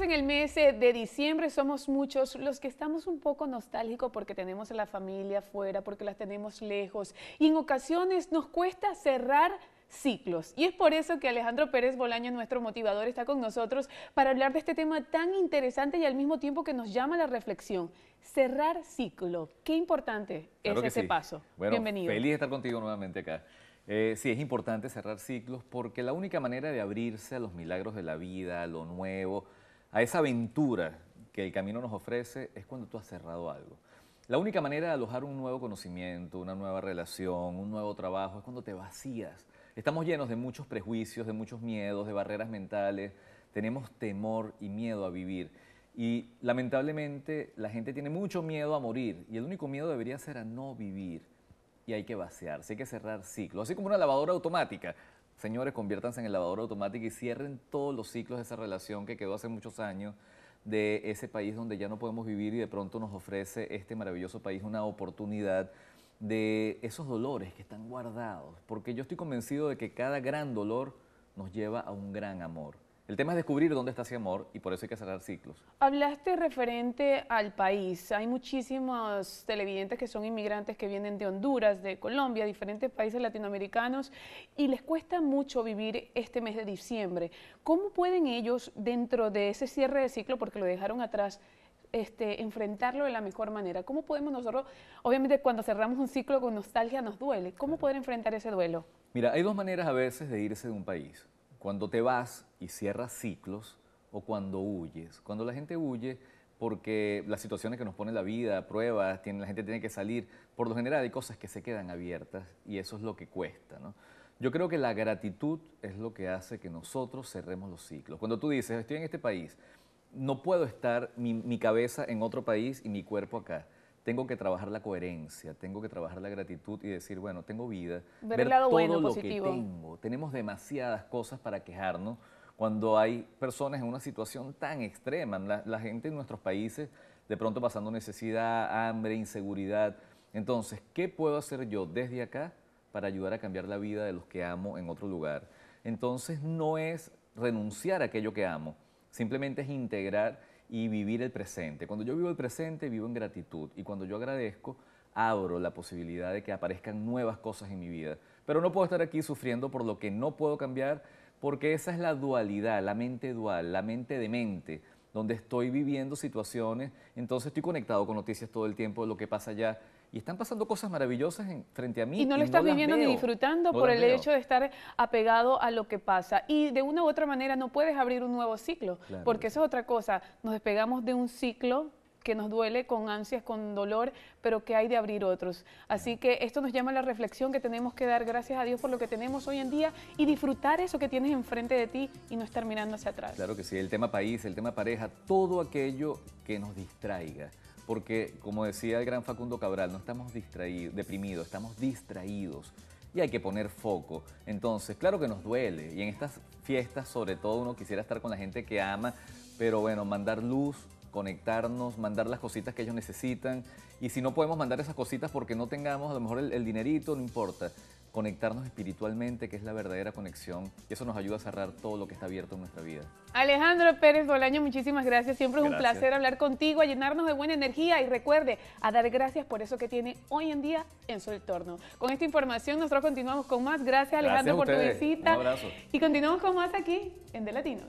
en el mes eh, de diciembre, somos muchos los que estamos un poco nostálgicos porque tenemos a la familia afuera, porque las tenemos lejos y en ocasiones nos cuesta cerrar ciclos. Y es por eso que Alejandro Pérez Bolaño, nuestro motivador, está con nosotros para hablar de este tema tan interesante y al mismo tiempo que nos llama a la reflexión. Cerrar ciclo, qué importante es ese paso. Bienvenido. Feliz de estar contigo nuevamente acá. Eh, sí, es importante cerrar ciclos porque la única manera de abrirse a los milagros de la vida, a lo nuevo, a esa aventura que el camino nos ofrece es cuando tú has cerrado algo. La única manera de alojar un nuevo conocimiento, una nueva relación, un nuevo trabajo es cuando te vacías. Estamos llenos de muchos prejuicios, de muchos miedos, de barreras mentales. Tenemos temor y miedo a vivir. Y lamentablemente la gente tiene mucho miedo a morir y el único miedo debería ser a no vivir. Y hay que vaciarse, hay que cerrar ciclos. Así como una lavadora automática señores, conviértanse en el lavador automático y cierren todos los ciclos de esa relación que quedó hace muchos años de ese país donde ya no podemos vivir y de pronto nos ofrece este maravilloso país una oportunidad de esos dolores que están guardados, porque yo estoy convencido de que cada gran dolor nos lleva a un gran amor. El tema es descubrir dónde está ese amor y por eso hay que cerrar ciclos. Hablaste referente al país. Hay muchísimos televidentes que son inmigrantes que vienen de Honduras, de Colombia, diferentes países latinoamericanos y les cuesta mucho vivir este mes de diciembre. ¿Cómo pueden ellos, dentro de ese cierre de ciclo, porque lo dejaron atrás, este, enfrentarlo de la mejor manera? ¿Cómo podemos nosotros, obviamente cuando cerramos un ciclo con nostalgia nos duele, ¿cómo poder enfrentar ese duelo? Mira, hay dos maneras a veces de irse de un país cuando te vas y cierras ciclos o cuando huyes. Cuando la gente huye porque las situaciones que nos pone la vida, pruebas, la gente tiene que salir, por lo general hay cosas que se quedan abiertas y eso es lo que cuesta. ¿no? Yo creo que la gratitud es lo que hace que nosotros cerremos los ciclos. Cuando tú dices, estoy en este país, no puedo estar mi cabeza en otro país y mi cuerpo acá tengo que trabajar la coherencia, tengo que trabajar la gratitud y decir, bueno, tengo vida, ver, todo lo que tengo. Tenemos demasiadas cosas para quejarnos cuando hay personas en una situación tan extrema. la gente en nuestros países de pronto pasando necesidad, hambre, inseguridad. Entonces, ¿qué puedo hacer yo desde acá para ayudar a cambiar la vida de los que amo en otro lugar? Entonces, no es renunciar a aquello que amo, simplemente es integrar y vivir el presente. Cuando yo vivo el presente, vivo en gratitud. Y cuando yo agradezco, abro la posibilidad de que aparezcan nuevas cosas en mi vida. Pero no puedo estar aquí sufriendo por lo que no puedo cambiar, porque esa es la dualidad, la mente dual, la mente de mente, donde estoy viviendo situaciones, entonces estoy conectado con noticias todo el tiempo de lo que pasa allá y están pasando cosas maravillosas en, frente a mí. Y no lo estás viviendo ni disfrutando por el hecho de estar apegado a lo que pasa. Y de una u otra manera no puedes abrir un nuevo ciclo, porque eso es otra cosa. Nos despegamos de un ciclo que nos duele con ansias, con dolor, pero que hay de abrir otros. Así que esto nos llama a la reflexión que tenemos que dar gracias a Dios por lo que tenemos hoy en día y disfrutar eso que tienes enfrente de ti y no estar mirando hacia atrás. Claro que sí, el tema país, el tema pareja, todo aquello que nos distraiga porque como decía el gran Facundo Cabral, no estamos deprimidos, estamos distraídos y hay que poner foco. Entonces, claro que nos duele y en estas fiestas sobre todo uno quisiera estar con la gente que ama, pero bueno, mandar luz, conectarnos, mandar las cositas que ellos necesitan y si no podemos mandar esas cositas porque no tengamos a lo mejor el, el dinerito, no importa conectarnos espiritualmente, que es la verdadera conexión, y eso nos ayuda a cerrar todo lo que está abierto en nuestra vida. Alejandro Pérez Bolaño, muchísimas gracias. Siempre es un placer hablar contigo, a llenarnos de buena energía y recuerde a dar gracias por eso que tiene hoy en día en su entorno. Con esta información nosotros continuamos con más. Gracias Alejandro por tu visita. Un abrazo. Y continuamos con más aquí en De Latino.